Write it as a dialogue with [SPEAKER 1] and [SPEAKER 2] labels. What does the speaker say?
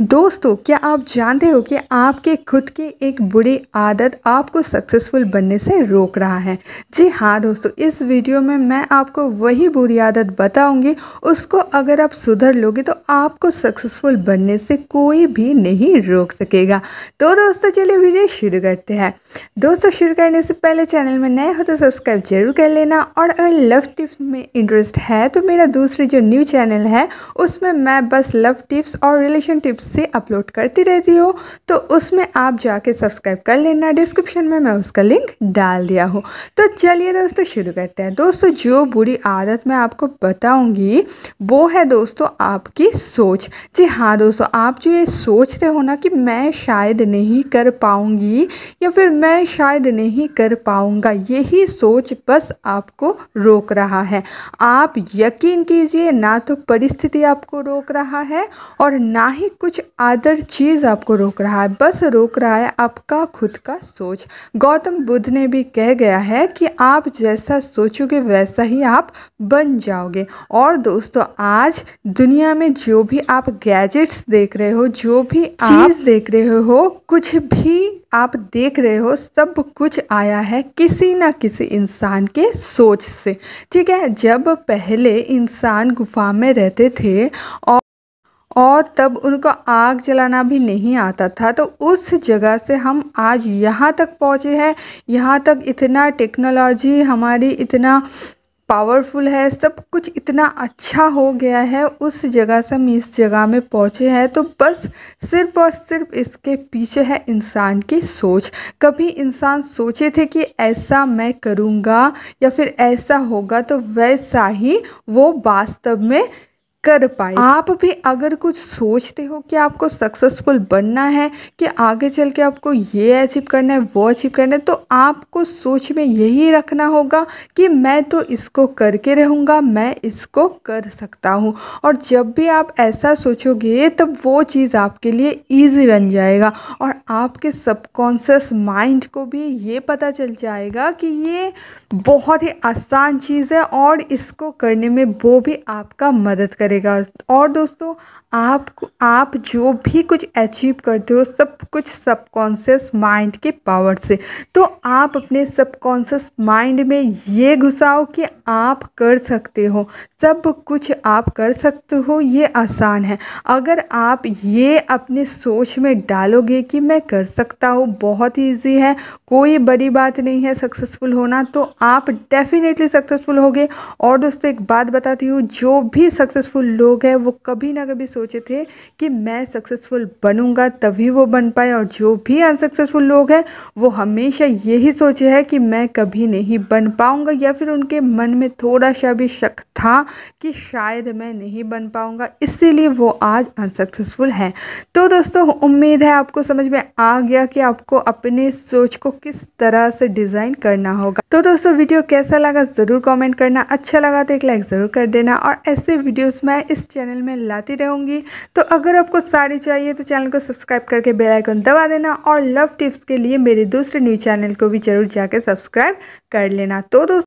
[SPEAKER 1] दोस्तों क्या आप जानते हो कि आपके खुद की एक बुरी आदत आपको सक्सेसफुल बनने से रोक रहा है जी हाँ दोस्तों इस वीडियो में मैं आपको वही बुरी आदत बताऊंगी उसको अगर आप सुधर लोगे तो आपको सक्सेसफुल बनने से कोई भी नहीं रोक सकेगा तो दोस्तों चलिए वीडियो शुरू करते हैं दोस्तों शुरू करने से पहले चैनल में नए हो तो सब्सक्राइब जरूर कर लेना और अगर लव टिप्स में इंटरेस्ट है तो मेरा दूसरी जो न्यू चैनल है उसमें मैं बस लव टिप्स और रिलेशन टिप्स से अपलोड करती रहती हो तो उसमें आप जाके सब्सक्राइब कर लेना डिस्क्रिप्शन में मैं उसका लिंक डाल दिया हूँ तो चलिए दोस्तों शुरू करते हैं दोस्तों जो बुरी आदत मैं आपको बताऊँगी वो है दोस्तों आपकी सोच जी हाँ दोस्तों आप जो ये सोच रहे हो ना कि मैं शायद नहीं कर पाऊँगी या फिर मैं शायद नहीं कर पाऊँगा यही सोच बस आपको रोक रहा है आप यकीन कीजिए ना तो परिस्थिति आपको रोक रहा है और ना ही कुछ कुछ अदर चीज़ आपको रोक रहा है बस रोक रहा है आपका खुद का सोच गौतम बुद्ध ने भी कह गया है कि आप जैसा सोचोगे वैसा ही आप बन जाओगे और दोस्तों आज दुनिया में जो भी आप गैजेट्स देख रहे हो जो भी चीज़ देख रहे हो कुछ भी आप देख रहे हो सब कुछ आया है किसी ना किसी इंसान के सोच से ठीक है जब पहले इंसान गुफा में रहते थे और और तब उनको आग जलाना भी नहीं आता था तो उस जगह से हम आज यहाँ तक पहुँचे हैं यहाँ तक इतना टेक्नोलॉजी हमारी इतना पावरफुल है सब कुछ इतना अच्छा हो गया है उस जगह से हम इस जगह में पहुँचे हैं तो बस सिर्फ और सिर्फ इसके पीछे है इंसान की सोच कभी इंसान सोचे थे कि ऐसा मैं करूँगा या फिर ऐसा होगा तो वैसा ही वो वास्तव में कर पाए आप भी अगर कुछ सोचते हो कि आपको सक्सेसफुल बनना है कि आगे चल के आपको ये अचीव करना है वो अचीव करना है तो आपको सोच में यही रखना होगा कि मैं तो इसको करके रहूँगा मैं इसको कर सकता हूँ और जब भी आप ऐसा सोचोगे तब वो चीज़ आपके लिए ईजी बन जाएगा और आपके सबकॉन्सियस माइंड को भी ये पता चल जाएगा कि ये बहुत ही आसान चीज़ है और इसको करने में वो भी आपका मदद करेगा करेगा और दोस्तों आप आप जो भी कुछ अचीव करते हो सब कुछ सबकॉन्शियस माइंड के पावर से तो आप अपने सबकॉन्शियस माइंड में ये घुसाओ कि आप कर सकते हो सब कुछ आप कर सकते हो ये आसान है अगर आप ये अपने सोच में डालोगे कि मैं कर सकता हूँ बहुत ईजी है कोई बड़ी बात नहीं है सक्सेसफुल होना तो आप डेफिनेटली सक्सेसफुल होगे और दोस्तों एक बात बताती हूँ जो भी सक्सेसफुल लोग हैं वो कभी ना कभी सोचे थे कि मैं सक्सेसफुल बनूंगा तभी वो बन पाए और जो भी अनसक्सेसफुल लोग हैं वो हमेशा यही सोचे है कि मैं कभी नहीं बन पाऊंगा या फिर उनके मन में थोड़ा सा भी शक था कि शायद मैं नहीं बन पाऊंगा इसीलिए वो आज अनसक्सेसफुल हैं तो दोस्तों उम्मीद है आपको समझ में आ गया कि आपको अपने सोच को किस तरह से डिज़ाइन करना होगा तो दोस्तों वीडियो कैसा लगा ज़रूर कमेंट करना अच्छा लगा तो एक लाइक ज़रूर कर देना और ऐसे वीडियोस मैं इस चैनल में लाती रहूँगी तो अगर आपको सारी चाहिए तो चैनल को सब्सक्राइब करके बेल आइकन दबा देना और लव टिप्स के लिए मेरे दूसरे न्यूज चैनल को भी जरूर जाकर सब्सक्राइब कर लेना तो दोस्तों